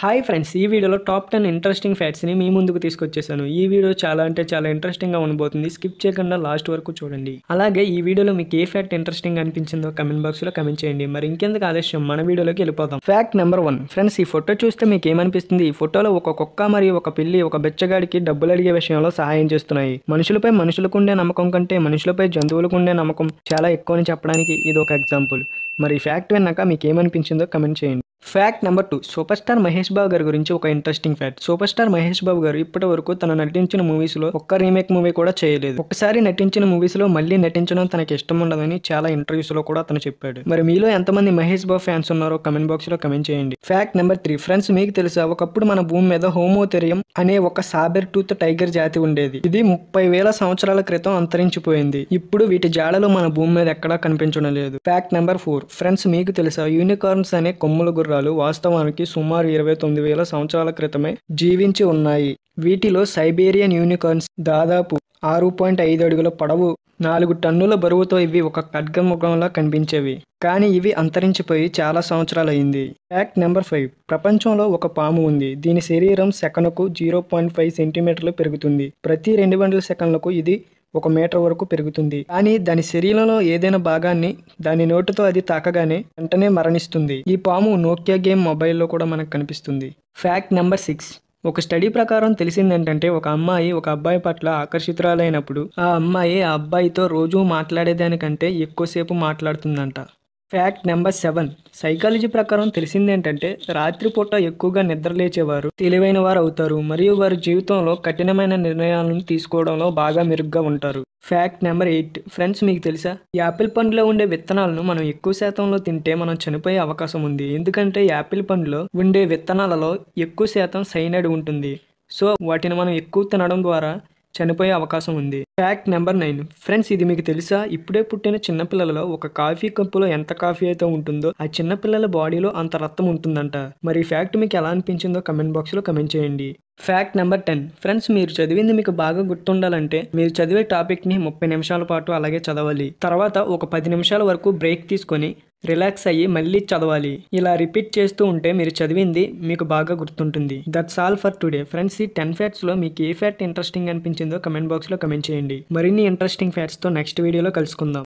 hi friends ఈ వీడియోలో top ten interesting ఫ్యాక్ట్స్ని మీ ముందుకు తీసుకొచ్చేసాను ఈ వీడియో చాలా అంటే చాలా ఇంట్రెస్టింగ్గా ఉండబోతుంది స్కిప్ చేయకుండా లాస్ట్ వరకు చూడండి అలాగే ఈ వీడియోలో మీకు ఏ ఫ్యాక్ట్ ఇంట్రెస్టింగ్ అనిపించిందో కమెంట్ బాక్స్లో కమెంట్ చేయండి మరి ఇంకెందుకు ఆలస్యం మన వీడియోలోకి వెళ్ళిపోతాం ఫ్యాక్ట్ నెంబర్ వన్ ఫ్రెండ్స్ ఈ ఫోటో చూస్తే మీకు ఏమనిపిస్తుంది ఈ ఫోటోలో ఒక కుక్క మరియు ఒక పిల్లి ఒక బెచ్చగాడికి డబ్బులు అడిగే విషయంలో సహాయం చేస్తున్నాయి మనుషులపై మనుషులకుండే నమ్మకం కంటే మనుషులపై జంతువులకుండే నమ్మకం చాలా ఎక్కువ అని చెప్పడానికి ఇది ఒక ఎగ్జాంపుల్ మరి ఈ ఫ్యాక్ట్ విన్నాక మీకు ఏమనిపించిందో కమెంట్ చేయండి fact number two super star Mahesh Babu గారి గురించి ఒక interesting fact super star Mahesh Babu గారు ఇప్పటి వరకు తన నటించిన మూవీస్ లో ఒక్క రీమేక్ మూవీ కూడా చేయలేదు ఒకసారి నటించిన మూవీస్ లో మళ్ళీ నటించడం తనకి ఇష్టం ఉండదని చాలా ఇంటర్వ్యూస్ లో కూడా తను చెప్పాడు మరి మీలో ఎంతమంది మహేష్ బాబు ఫ్యాన్స్ ఉన్నారో కమెంట్ బాక్స్ లో కమెంట్ చేయండి ఫ్యాక్ట్ నెంబర్ త్రీ ఫ్రెండ్స్ మీకు తెలుసా ఒకప్పుడు మన భూమి మీద హోమోథెరియం అనే ఒక సాబెర్ టూత్ టైగర్ జాతి ఉండేది ఇది ముప్పై వేల సంవత్సరాల క్రితం అంతరించిపోయింది ఇప్పుడు వీటి జాడలు మన భూమి మీద ఎక్కడా కనిపించడం లేదు ఫ్యాక్ట్ నెంబర్ ఫోర్ ఫ్రెండ్స్ మీకు తెలుసా యూనికార్న్స్ అనే కొమ్ముల గుర్ర నవగ్రహాలు వాస్తవానికి సుమారు ఇరవై తొమ్మిది వేల సంవత్సరాల క్రితమే జీవించి ఉన్నాయి వీటిలో సైబేరియన్ యూనికార్న్స్ దాదాపు ఆరు పాయింట్ ఐదు అడుగుల పొడవు నాలుగు టన్నుల బరువుతో ఇవి ఒక ఖడ్గముఖంలా కనిపించేవి కానీ ఇవి అంతరించిపోయి చాలా సంవత్సరాలయ్యింది ఫ్యాక్ట్ నెంబర్ ఫైవ్ ప్రపంచంలో ఒక పాము ఉంది దీని శరీరం సెకనుకు జీరో పాయింట్ ఫైవ్ సెంటీమీటర్లు పెరుగుతుంది ప్రతి రెండు వందల సెకండ్లకు ఇది ఒక మీటర్ వరకు పెరుగుతుంది కానీ దాని శరీరంలో ఏదైనా భాగాన్ని దాని నోటితో అది తాకగానే వెంటనే మరణిస్తుంది ఈ పాము నోకియా గేమ్ మొబైల్లో కూడా మనకు కనిపిస్తుంది ఫ్యాక్ట్ నెంబర్ సిక్స్ ఒక స్టడీ ప్రకారం తెలిసిందేంటంటే ఒక అమ్మాయి ఒక అబ్బాయి పట్ల ఆకర్షితురాలైనప్పుడు ఆ అమ్మాయి ఆ అబ్బాయితో రోజూ మాట్లాడేదానికంటే ఎక్కువసేపు మాట్లాడుతుందంట ఫ్యాక్ట్ నెంబర్ సెవెన్ సైకాలజీ ప్రకారం తెలిసింది ఏంటంటే రాత్రిపూట ఎక్కువగా నిద్రలేచేవారు తెలివైన వారు అవుతారు మరియు వారి జీవితంలో కఠినమైన నిర్ణయాలను తీసుకోవడంలో బాగా మెరుగ్గా ఉంటారు ఫ్యాక్ట్ నెంబర్ ఎయిట్ ఫ్రెండ్స్ మీకు తెలుసా యాపిల్ పండులో ఉండే విత్తనాలను మనం ఎక్కువ శాతంలో తింటే మనం చనిపోయే అవకాశం ఉంది ఎందుకంటే యాపిల్ పండులో ఉండే విత్తనాలలో ఎక్కువ శాతం సైనైడ్ ఉంటుంది సో వాటిని మనం ఎక్కువ తినడం ద్వారా చనిపోయే అవకాశం ఉంది ఫ్యాక్ట్ నెంబర్ నైన్ ఫ్రెండ్స్ ఇది మీకు తెలుసా ఇప్పుడే పుట్టిన చిన్నపిల్లలలో ఒక కాఫీ కప్పులో ఎంత కాఫీ అయితే ఉంటుందో ఆ చిన్నపిల్లల బాడీలో అంత రక్తం ఉంటుందంట మరి ఫ్యాక్ట్ మీకు ఎలా అనిపించిందో కమెంట్ బాక్స్లో కమెంట్ చేయండి ఫ్యాక్ట్ నెంబర్ టెన్ ఫ్రెండ్స్ మీరు చదివింది మీకు బాగా గుర్తుండాలంటే మీరు చదివే టాపిక్ని ముప్పై నిమిషాల పాటు అలాగే చదవాలి తర్వాత ఒక పది నిమిషాల వరకు బ్రేక్ తీసుకొని రిలాక్స్ అయ్యి మళ్ళీ చదవాలి ఇలా రిపీట్ చేస్తూ ఉంటే మీరు చదివింది మీకు బాగా గుర్తుంటుంది that's all for today friends ఈ టెన్ ఫ్యాట్స్లో మీకు ఏ ఫ్యాట్ ఇంట్రెస్టింగ్ అనిపించిందో కమెంట్ బాక్స్లో కమెంట్ చేయండి మరిన్ని ఇంట్రెస్టింగ్ ఫ్యాట్స్తో నెక్స్ట్ వీడియోలో కలుసుకుందాం